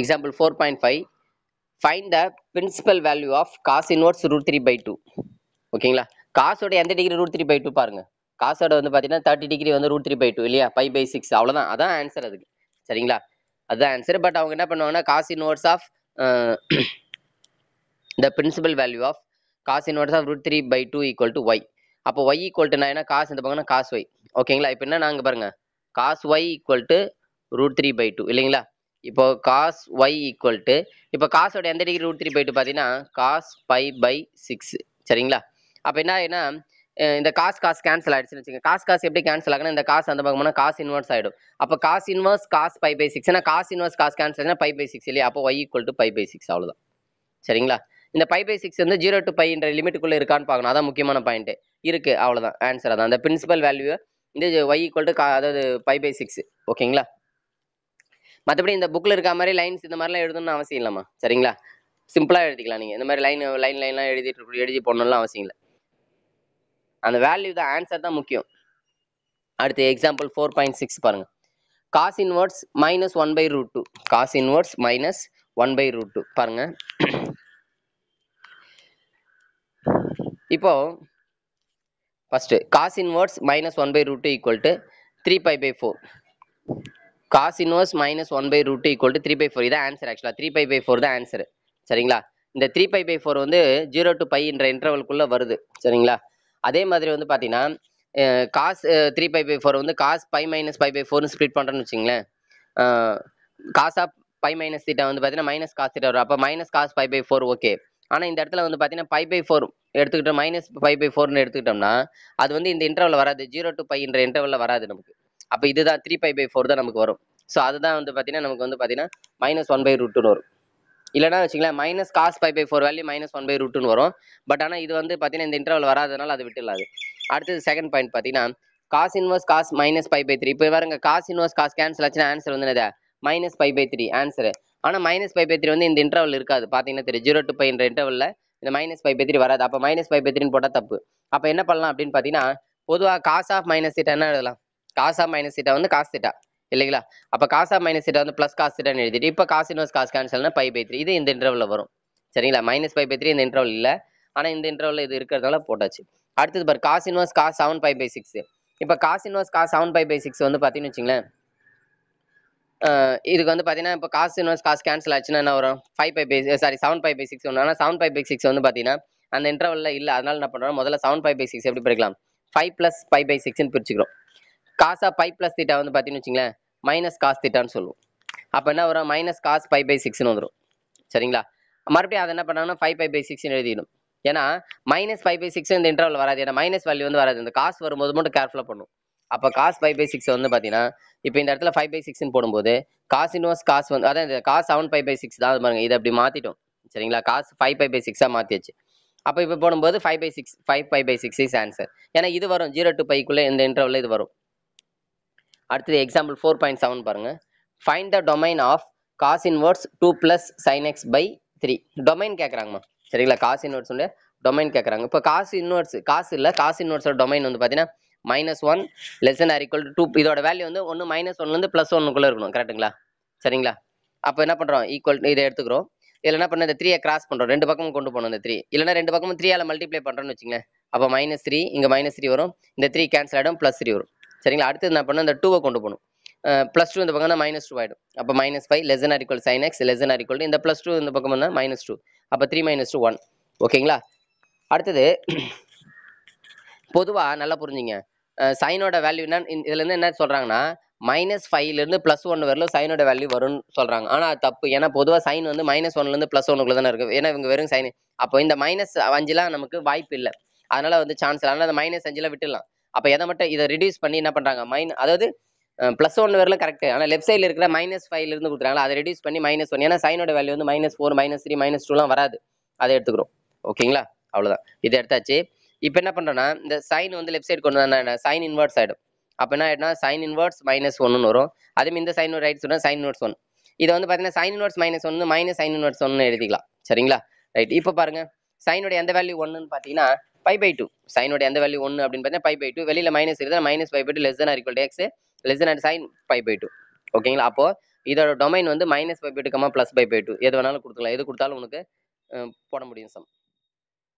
example four point five find the principal value of cos inverse root three by two ஓகேங்களா காசோட எந்த degree root three by two பாருங்க காசோட வந்து பார்த்தீங்கன்னா தேர்ட்டி டிகிரி வந்து ரூட் த்ரீ பை டூ இல்லையா பை பை சிக்ஸ் அவ்வளோதான் அதான் ஆன்சர் அதுக்கு சரிங்களா அதுதான் ஆன்சர் பட் அவங்க என்ன பண்ணுவாங்கன்னா cos inverse of the principal value of cos inverse of root three by two equal to y அப்போ ஒய் ஈக்குவல் டு நான் என்ன காசு இந்த பக்கம்னா காசு ஒய் ஓகேங்களா இப்போ என்ன நாங்கள் பாருங்க cos y equal to root three by two இல்லைங்களா இப்போ காஸ் ஒய் ஈக்குவல் டு இப்போ காசோட எந்த டிகிரி ரூட் த்ரீ போயிட்டு பார்த்தீங்கன்னா காஸ் பை பை சிக்ஸ் சரிங்களா அப்போ என்ன ஆகினா இந்த காசு காசு கேன்சல் ஆகிடுச்சுன்னு வச்சுக்கோங்க காசு காசு எப்படி கேன்சல் ஆகுனா இந்த காசு அந்த பக்கம்னா காசு இன்வெர்ஸ் ஆகிடும் அப்போ காசு இன்வெர்ஸ் காசு பை பை சிக்ஸ் ஏன்னா காசு இன்வர்ஸ் காசு கேன்சல் ஆகினா பை பை சிக்ஸ் இல்லையா அப்போ y equal to pi by six அவ்வளோதான் சரிங்களா இந்த பை பை சிக்ஸ் வந்து ஜீரோ டு பைன்ற லிமிட்டுக்குள்ளே இருக்கான்னு பார்க்கணும் அதான் முக்கியமான பாயிண்ட் இருக்குது அவ்வளோதான் ஆன்சர் அதான் அந்த பிரின்சிபல் வேல்யூ இந்த ஒய் ஈக்குவல் டு அதாவது பை பை சிக்ஸ் ஓகேங்களா மற்றபடி இந்த புக்கில் இருக்க மாதிரி லைன்ஸ் இந்த மாதிரிலாம் எழுதணும்னு அவசியம் இல்லாமா சரிங்களா சிம்பிளாக எழுதிக்கலாம் நீங்கள் இந்த மாதிரி லைன் லைன் லைன்லாம் எழுதிட்டு எழுதி போடணும்லாம் அவசியம் இல்லை அந்த வேல்யூ தான் ஆன்சர் தான் முக்கியம் அடுத்து எக்ஸாம்பிள் ஃபோர் பாயிண்ட் சிக்ஸ் பாருங்கள் cos inverse minus one by root two cos inverse minus one by root two பாருங்க இப்போ first cos inverse minus one by root two equal to three pi by four cos inverse minus one by root equal to three by four இதான் answer ஆக்சுவலாக three pi by four தான் answer சரிங்களா இந்த three pi by four வந்து zero to pi என்ற இன்டர்வல்குள்ளே வருது சரிங்களா அதே மாதிரி வந்து பார்த்தீங்கன்னா cos three pi by four வந்து cos pi minus pi by ஃபோர்னு ஸ்ப்ளிட் பண்ணுறோன்னு வச்சுங்களேன் cos of pi minus theta வந்து பார்த்தீங்கன்னா மைனஸ் காஸ் தீட்டா வரும் அப்போ minus cos pi by four okay ஆனால் இந்த இடத்துல வந்து பார்த்தீங்கன்னா பை பை ஃபோர் எடுத்துக்கிட்டோம் மைனஸ் ஃபைவ் பை ஃபோர்னு எடுத்துக்கிட்டோம்னா அது வந்து இந்த இன்டர்வல் வராது ஜீரோ டு பை என்ற இன்டர்வலில் வராது நமக்கு அப்போ இதுதான் த்ரீ பை பை ஃபோர் தான் நமக்கு வரும் ஸோ அதுதான் வந்து பார்த்தீங்கன்னா நமக்கு வந்து பார்த்தீங்கன்னா மைனஸ் ஒன் பை ரூட்டுன்னு வரும் இல்லைனா வச்சுக்கலாம் minus cos pi by four value minus one by ரூட்னு வரும் பட் ஆனால் இது வந்து பார்த்தீங்கன்னா இந்த இன்டர்வல் வராதனால அது விட்டுலாது அடுத்தது செகண்ட் பாயிண்ட் பார்த்தீங்கன்னா cos inverse cos minus pi by three இப்போ வரங்க காஸ் இன்வெர்ஸ் காஸ் கேன்சல் ஆச்சுன்னா ஆன்சர் வந்து என்னது minus pi by three answer ஆனால் மைனஸ் பை பை த்ரீ வந்து இந்த இன்டர்வல் இருக்காது பார்த்தீங்கன்னா தெரியும் ஜீரோ டு பைன்ற இன்டர்வலில் இந்த மைனஸ் பை பை த்ரீ வராது அப்போ மைனஸ் பை பை த்ரீன்னு போட்டால் தப்பு அப்போ என்ன பண்ணலாம் அப்படின்னு பார்த்தீங்கன்னா பொதுவாக காஸ் ஆஃப் மைனஸ் என்ன எழுதலாம் காசா மைனஸ் சீட்டா வந்து காசு சீட்டா இல்லைங்களா அப்போ காசா மைனஸ் சீட்டா வந்து ப்ளஸ் காசு எழுதிட்டு இப்போ காசு இன்வர்ஸ் காசு கேன்சல்னா பை பை த்ரீ இது இந்த இன்டர்வலில் வரும் சரிங்களா மைனஸ் பை பை த்ரீ இந்த இன்டர்வல் இல்லை ஆனால் இந்த இன்டர்வலில் இது இருக்கிறதுனால போட்டாச்சு அடுத்தது பாரு காசு இன்வர்ஸ் காசு செவன் பை பை சிக்ஸ் இப்போ காசு இன்வர்ஸ் காசு செவன் பை பை சிக்ஸ் வந்து பார்த்தீங்கன்னு வச்சுங்களேன் இதுக்கு வந்து பார்த்தீங்கன்னா இப்போ காசு இன்வெஸ்ட் காசு கேன்சல் ஆச்சுன்னா என்ன வரும் five pi by sorry seven pi by six ஒன்று ஆனால் செவன் ஃபைவ் பை சிக்ஸ் வந்து பார்த்தீங்கன்னா அந்த இன்டர்வலில் இல்லை அதனால என்ன பண்ணுறோம் முதல்ல செவன் பை பை சிக்ஸ் எப்படி பிரிக்கலாம் ஃபைவ் ப்ளஸ் ஃபைவ் பை சிக்ஸ்னு பிரிச்சுக்கிறோம் காசா பை பிளஸ் தீட்டா வந்து பார்த்தீங்கன்னு வச்சுங்களேன் மைனஸ் காஸ் தீட்டான்னு சொல்லுவோம் அப்போ என்ன வரும் மைனஸ் காஸ் ஃபைவ் பை சிக்ஸ்னு வந்துடும் சரிங்களா மறுபடியும் அதை என்ன பண்ணாங்கன்னா ஃபைவ் பை பை சிக்ஸ்னு எழுதிடும் ஏன்னா மைனஸ் ஃபைவ் பை சிக்ஸ் இந்த இன்டர்வல் வராது ஏன்னா மைனஸ் வேல்யூ வந்து வராது இந்த காசு வரும்போது மட்டும் கேர்ஃபுல்லாக பண்ணும் அப்போ காசு ஃபைவ் பை சிக்ஸ் வந்து பார்த்தீங்கன்னா இப்போ இந்த இடத்துல ஃபைவ் பை சிக்ஸ்னு போடும்போது காசு இன்வர்ஸ் காசு வந்து அதான் இந்த காசு செவன் ஃபைவ் பை சிக்ஸ் தான் பாருங்க இதை அப்படி மாற்றிட்டோம் சரிங்களா காசு ஃபைவ் ஃபைவ் பை சிக்ஸாக மாற்றியாச்சு அப்போ இப்போ போடும்போது five by six five five by six is answer ஏன்னா இது வரும் ஜீரோ டு பைக்குள்ளே இந்த இன்டர்வலில் இது வரும் அடுத்தது எக்ஸாம்பிள் ஃபோர் பாயிண்ட் செவன் பாருங்கள் find the domain of cos inverse two plus sin x by three domain கேட்குறாங்கம்மா சரிங்களா காஸ் இன்வர்ட்ஸ் உண்டு டொமைன் கேட்குறாங்க இப்போ காசு இன்வர்ட்ஸ் காசு இல்லை காசு இன்வர்ட்ஸோட டொமைன் வந்து பார்த்தீங்கன்னா minus one less than or equal to இதோட வேல்யூ வந்து ஒன்று மைனஸ் ஒன்லேருந்து ப்ளஸ் ஒன்றுக்குள்ளே இருக்கணும் கரெக்டுங்களா சரிங்களா அப்போ என்ன பண்ணுறோம் ஈக்குவல் இதை எடுத்துக்கிறோம் இதில் என்ன பண்ண இந்த த்ரீயை கிராஸ் பண்ணுறோம் ரெண்டு பக்கமும் கொண்டு போகணும் இந்த த்ரீ இல்லைனா ரெண்டு பக்கமும் த்ரீயால் மல்டிப்ளை பண்ணுறோன்னு வச்சுங்களேன் அப்போ மைனஸ் த்ரீ இங்கே மைனஸ் த்ரீ வரும் இந்த த்ரீ கேன்சல் ஆகிடும் ப்ளஸ் த்ரீ வரும் சரிங்களா அடுத்து என்ன பண்ணணும் இந்த டூவை கொண்டு போகணும் ப்ளஸ் டூ இந்த பக்கம்னா மைனஸ் டூ ஆகிடும் அப்போ minus five less than or equal sin x less than or equal இந்த பிளஸ் டூ இந்த பக்கம் வந்தால் மைனஸ் டூ அப்போ த்ரீ மைனஸ் டூ ஒன் ஓகேங்களா அடுத்தது பொதுவாக நல்லா புரிஞ்சுங்க சைனோட வேல்யூ என்ன இதுலேருந்து என்ன சொல்கிறாங்கன்னா மைனஸ் ஃபைவ்லேருந்து ப்ளஸ் ஒன் வரலும் சைனோட வேல்யூ வரும்னு சொல்கிறாங்க ஆனால் தப்பு ஏன்னா பொதுவாக சைன் வந்து மைனஸ் ஒன்லேருந்து ப்ளஸ் ஒன்னுக்குள்ள தானே இருக்குது ஏன்னா இவங்க வெறும் சைன் அப்போ இந்த மைனஸ் அஞ்சுலாம் நமக்கு வாய்ப்பு இல்லை அதனால் வந்து சான்ஸ் இல்லை அதனால் அந்த மைனஸ் அஞ்சுலாம் விட்டுடலாம் அப்போ எதை மட்டும் இதை ரிடியூஸ் பண்ணி என்ன பண்ணுறாங்க மைன் அதாவது ப்ளஸ் ஒன் வரல கரெக்ட் ஆனால் லெஃப்ட் சைடில் இருக்கிற மைனஸ் ஃபைவ்ல இருந்து கொடுக்குறாங்களா அதை ரிடியூஸ் பண்ணி மைனஸ் ஒன் ஏன்னா சைனோட வேல்யூ வந்து minus four minus three minus டூலாம் வராது அதை எடுத்துக்கிறோம் ஓகேங்களா அவ்வளோதான் இதை எடுத்தாச்சு இப்போ என்ன பண்ணுறோன்னா இந்த சைன் வந்து லெஃப்ட் சைடு கொண்டு வந்தா சைன் இன்வெர்ட்ஸ் ஆகிடும் அப்போ என்ன ஆகிடும்னா சைன் இன்வெர்ட்ஸ் மைனஸ் ஒன்னு வரும் அதுவும் இந்த சைன் ரைட் சொன்னால் சைன் இன்வெர்ட்ஸ் ஒன் இதை வந்து பார்த்தீங்கன்னா சைன் இன்வெர்ட்ஸ் மைனஸ் ஒன்று மைனஸ் சைன் இன்வெர்ட்ஸ் ஒன்று எழுதிக்கலாம் சரிங்களா ரைட் இப்போ பாருங்கள் சைனுடைய எந்த வேல்யூ ஒன்றுன்னு பார்த்தீங்கன்னா பை பை டூ சைனுடைய எந்த வேல்யூ ஒன்று அப்படின்னு பார்த்தீங்கன்னா பை பை டூ வெளியில் மைனஸ் இருந்தால் minus pi by two less than or equal x less than sin pi by two ஓகேங்களா அப்போது இதோட டொமைன் வந்து minus pi by two comma plus pi by two எது வேணாலும் கொடுத்துக்கலாம் எது கொடுத்தாலும் உனக்கு போட முடியும் சம்